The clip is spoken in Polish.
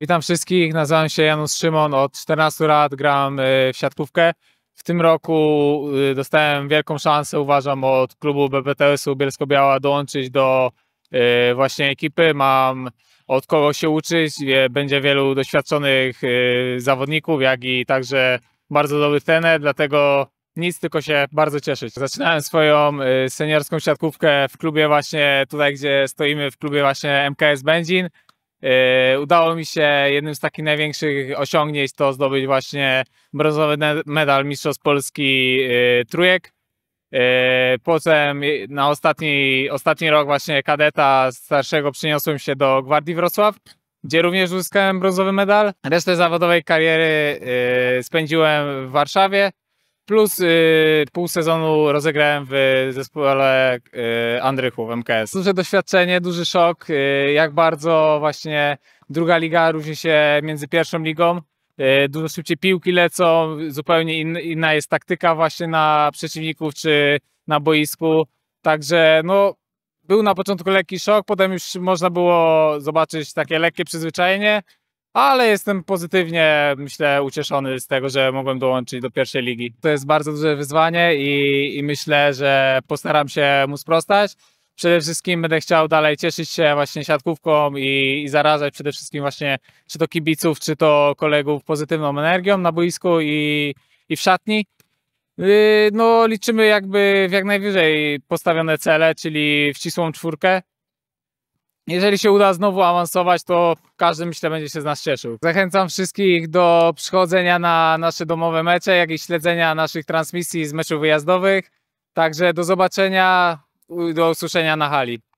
Witam wszystkich, nazywam się Janusz Szymon, od 14 lat gram y, w siatkówkę. W tym roku y, dostałem wielką szansę, uważam, od klubu BBTS-u Bielsko-Biała dołączyć do y, właśnie ekipy. Mam od kogo się uczyć, będzie wielu doświadczonych zawodników, jak i także bardzo dobry trener, dlatego nic, tylko się bardzo cieszyć. Zaczynałem swoją seniorską siatkówkę w klubie właśnie tutaj, gdzie stoimy, w klubie właśnie MKS Benzin. Yy, udało mi się jednym z takich największych osiągnięć to zdobyć właśnie brązowy medal Mistrzostw Polski yy, trójek. Yy, potem na ostatni, ostatni rok właśnie kadeta starszego przeniosłem się do Gwardii Wrocław, gdzie również uzyskałem brązowy medal. Resztę zawodowej kariery spędziłem w Warszawie. Plus y, pół sezonu rozegrałem w zespole y, Andrychów MKS. Duże doświadczenie, duży szok, y, jak bardzo właśnie druga liga różni się między pierwszą ligą. Y, dużo szybciej piłki lecą, zupełnie in, inna jest taktyka właśnie na przeciwników czy na boisku. Także no, był na początku lekki szok, potem już można było zobaczyć takie lekkie przyzwyczajenie ale jestem pozytywnie, myślę, ucieszony z tego, że mogłem dołączyć do pierwszej ligi. To jest bardzo duże wyzwanie i, i myślę, że postaram się mu sprostać. Przede wszystkim będę chciał dalej cieszyć się właśnie siatkówką i, i zarażać przede wszystkim właśnie czy to kibiców, czy to kolegów pozytywną energią na boisku i, i w szatni. Yy, no liczymy jakby w jak najwyżej postawione cele, czyli wcisłą czwórkę jeżeli się uda znowu awansować, to każdy myślę będzie się z nas cieszył. Zachęcam wszystkich do przychodzenia na nasze domowe mecze, jak i śledzenia naszych transmisji z meczów wyjazdowych. Także do zobaczenia, do usłyszenia na hali.